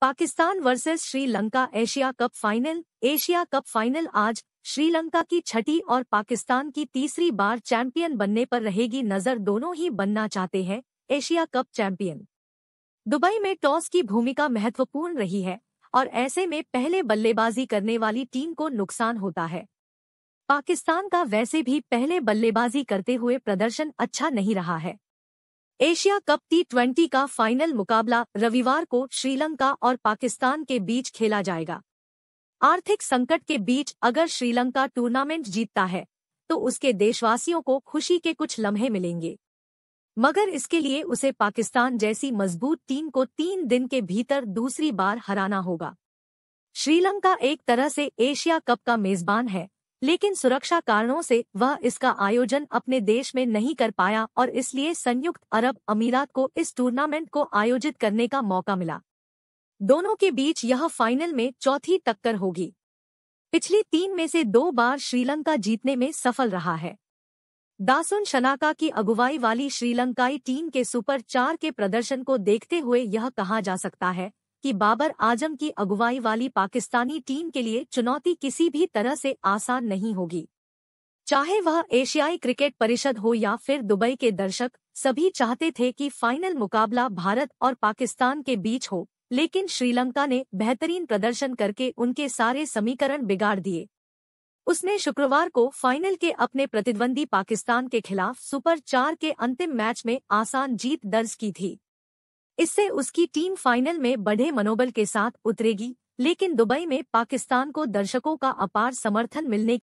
Pakistan versus Sri Lanka Asia cup final Asia cup final आज श्रीलंका की छठी और पाकिस्तान की तीसरी बार चैंपियन बनने पर रहेगी नजर दोनों ही बनना चाहते हैं एशिया कप चैंपियन दुबई में टॉस की भूमिका महत्वपूर्ण रही है और ऐसे में पहले बल्लेबाजी करने वाली टीम को नुकसान होता है पाकिस्तान का वैसे भी पहले बल्लेबाजी करते हुए प्रदर्शन अच्छा नहीं रहा है एशिया कप टी ट्वेंटी का फाइनल मुकाबला रविवार को श्रीलंका और पाकिस्तान के बीच खेला जाएगा आर्थिक संकट के बीच अगर श्रीलंका टूर्नामेंट जीतता है तो उसके देशवासियों को खुशी के कुछ लम्हे मिलेंगे मगर इसके लिए उसे पाकिस्तान जैसी मजबूत टीम को तीन दिन के भीतर दूसरी बार हराना होगा श्रीलंका एक तरह से एशिया कप का मेजबान है लेकिन सुरक्षा कारणों से वह इसका आयोजन अपने देश में नहीं कर पाया और इसलिए संयुक्त अरब अमीरात को इस टूर्नामेंट को आयोजित करने का मौका मिला दोनों के बीच यह फाइनल में चौथी टक्कर होगी पिछली तीन में से दो बार श्रीलंका जीतने में सफल रहा है दासुन शनाका की अगुवाई वाली श्रीलंकाई टीम के सुपर चार के प्रदर्शन को देखते हुए यह कहा जा सकता है कि बाबर आजम की अगुवाई वाली पाकिस्तानी टीम के लिए चुनौती किसी भी तरह से आसान नहीं होगी चाहे वह एशियाई क्रिकेट परिषद हो या फिर दुबई के दर्शक सभी चाहते थे कि फाइनल मुकाबला भारत और पाकिस्तान के बीच हो लेकिन श्रीलंका ने बेहतरीन प्रदर्शन करके उनके सारे समीकरण बिगाड़ दिए उसने शुक्रवार को फाइनल के अपने प्रतिद्वंदी पाकिस्तान के खिलाफ सुपर चार के अंतिम मैच में आसान जीत दर्ज की थी इससे उसकी टीम फाइनल में बढ़े मनोबल के साथ उतरेगी लेकिन दुबई में पाकिस्तान को दर्शकों का अपार समर्थन मिलने